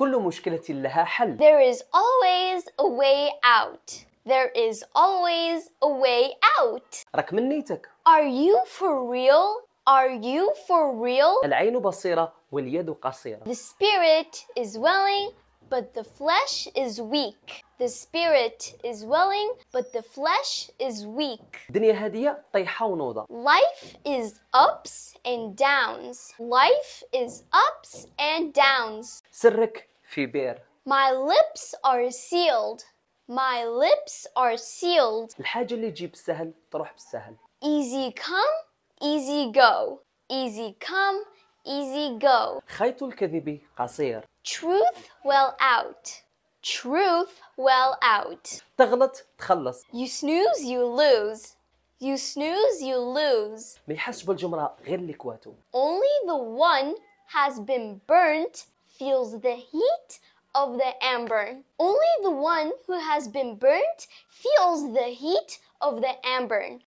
كل مشكلة لها حل. There is always a way out. There is always a way out. رك من نيتك. Are you for real? Are you for real? العين بصيرة واليد قصيرة. The spirit is willing but the flesh is weak. The spirit is willing but the flesh is weak. الدنيا هادية طيحة ونوضة. Life is ups and downs. Life is ups and downs. سرك في My lips are sealed. My lips are sealed. الحاجة اللي تجي بالسهل تروح بالسهل. Easy come, easy go. Easy come, easy go. خيط الكذب قصير. Truth well out. Truth well out. تغلط تخلص. You snooze you lose. You snooze you lose. ما يحسب الجمرة غير اللي كواتو. Only the one has been burnt feels the heat of the amber. Only the one who has been burnt feels the heat of the amber.